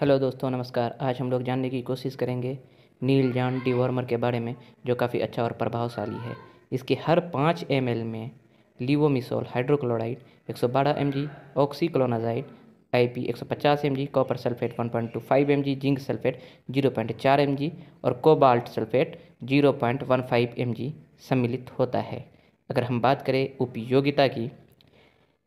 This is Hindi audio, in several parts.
हेलो दोस्तों नमस्कार आज हम लोग जानने की कोशिश करेंगे नील जान डिवॉर्मर के बारे में जो काफ़ी अच्छा और प्रभावशाली है इसके हर पाँच एम में लिवोमिसोल हाइड्रोक्लोराइड 112 सौ बारह एम जी ऑक्सीक्लोनाजाइड आई पी एक सौ पचास M G copper sulphate one point two five M G zinc sulphate zero point चार एम जी और cobalt sulphate zero point one five M G सम्मिलित होता है अगर हम बात करें उपयोगिता की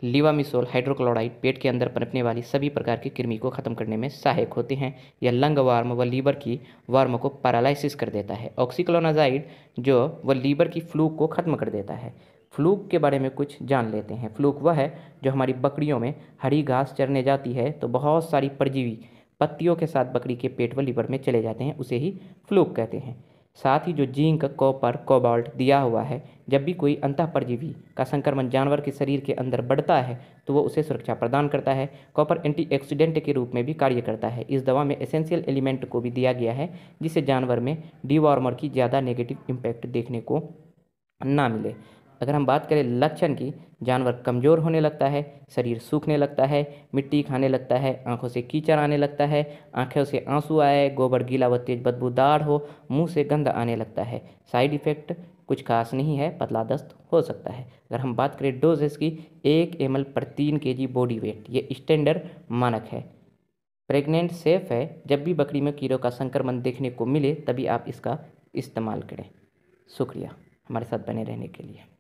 लिवामिसोल हाइड्रोक्लोराइड पेट के अंदर पनपने वाली सभी प्रकार की कृमि को खत्म करने में सहायक होते हैं यह लंग वार्म व लीवर की वार्म को पैरालिसिस कर देता है ऑक्सीक्लोनाजाइड जो वह लीवर की फ्लूक को खत्म कर देता है फ्लूक के बारे में कुछ जान लेते हैं फ्लूक वह है जो हमारी बकरियों में हरी घास चरने जाती है तो बहुत सारी परजीवी पत्तियों के साथ बकरी के पेट व लीवर में चले जाते हैं उसे ही फ्लूक कहते हैं साथ ही जो जिंक कॉपर कोबाल्ट दिया हुआ है जब भी कोई अंतः परजीवी का संक्रमण जानवर के शरीर के अंदर बढ़ता है तो वो उसे सुरक्षा प्रदान करता है कॉपर एंटीऑक्सीडेंट के रूप में भी कार्य करता है इस दवा में एसेंशियल एलिमेंट को भी दिया गया है जिससे जानवर में डिवॉर्मर की ज़्यादा नेगेटिव इम्पैक्ट देखने को ना मिले अगर हम बात करें लक्षण की जानवर कमज़ोर होने लगता है शरीर सूखने लगता है मिट्टी खाने लगता है आंखों से कीचड़ आने लगता है आंखों से आंसू आए गोबर गीला व तेज बदबूदार हो मुंह से गंध आने लगता है साइड इफ़ेक्ट कुछ खास नहीं है पतला दस्त हो सकता है अगर हम बात करें डोजेस की एक एम एल पर तीन के जी बॉडी वेट ये स्टैंडर्ड मानक है प्रेग्नेंट सेफ है जब भी बकरी में कीड़ों का संक्रमण देखने को मिले तभी आप इसका इस्तेमाल करें शुक्रिया हमारे साथ बने रहने के लिए